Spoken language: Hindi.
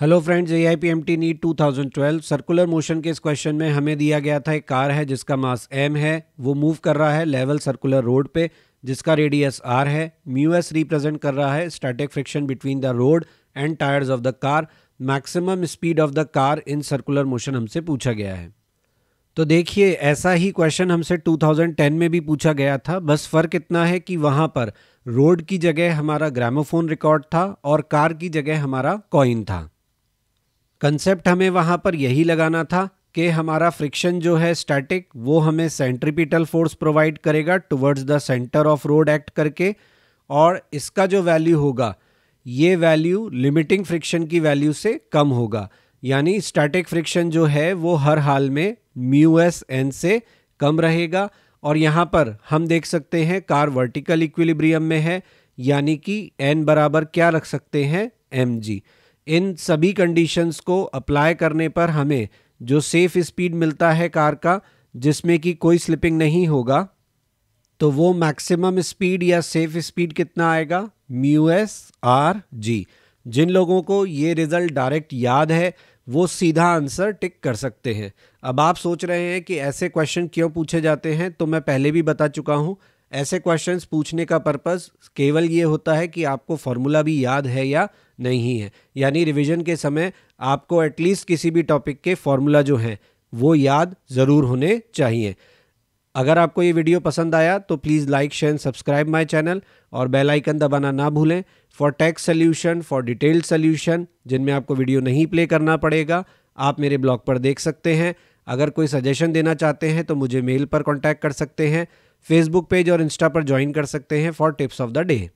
hello friends A I P M T NEET two thousand twelve circular motion के इस क्वेश्चन में हमें दिया गया था एक कार है जिसका मास एम है वो मूव कर रहा है लेवल सर्कुलर रोड पे जिसका रेडियस आर है म्यू एस रिप्रेजेंट कर रहा है static friction between the road and tyres of the car maximum speed of the car in circular motion हमसे पूछा गया है तो देखिए ऐसा ही क्वेश्चन हमसे 2010 में भी पूछा गया था बस फ़र्क इतना है कि वहाँ पर रोड की जगह हमारा ग्रामोफोन रिकॉर्ड था और कार की जगह हमारा कॉइन था कंसेप्ट हमें वहाँ पर यही लगाना था कि हमारा फ्रिक्शन जो है स्टैटिक वो हमें सेंट्रीपिटल फोर्स प्रोवाइड करेगा towards the centre of road act करके और इसका जो वैल्यू होगा ये वैल्यू लिमिटिंग फ्रिक्शन की वैल्यू से कम होगा यानी स्टैटिक फ्रिक्शन जो है वो हर हाल में म्यू एस एन से कम रहेगा और यहाँ पर हम देख सकते हैं कार वर्टिकल इक्विलिब्रियम में है यानी कि एन बराबर क्या रख सकते हैं एम जी इन सभी कंडीशंस को अप्लाई करने पर हमें जो सेफ़ स्पीड मिलता है कार का जिसमें कि कोई स्लिपिंग नहीं होगा तो वो मैक्सिमम स्पीड या सेफ स्पीड कितना आएगा म्यू एस आर जी जिन लोगों को ये रिज़ल्ट डायरेक्ट याद है वो सीधा आंसर टिक कर सकते हैं अब आप सोच रहे हैं कि ऐसे क्वेश्चन क्यों पूछे जाते हैं तो मैं पहले भी बता चुका हूँ ऐसे क्वेश्चंस पूछने का पर्पस केवल ये होता है कि आपको फॉर्मूला भी याद है या नहीं है यानी रिवीजन के समय आपको एटलीस्ट किसी भी टॉपिक के फॉर्मूला जो हैं वो याद ज़रूर होने चाहिए अगर आपको ये वीडियो पसंद आया तो please like share subscribe my channel और बेल आइकन दबाना ना भूलें for text solution for detailed solution जिनमें आपको वीडियो नहीं प्ले करना पड़ेगा आप मेरे ब्लॉग पर देख सकते हैं अगर कोई सजेशन देना चाहते हैं तो मुझे मेल पर कॉन्टैक्ट कर सकते हैं फेसबुक पेज और इंस्टा पर ज्वाइन कर सकते हैं for tips of the day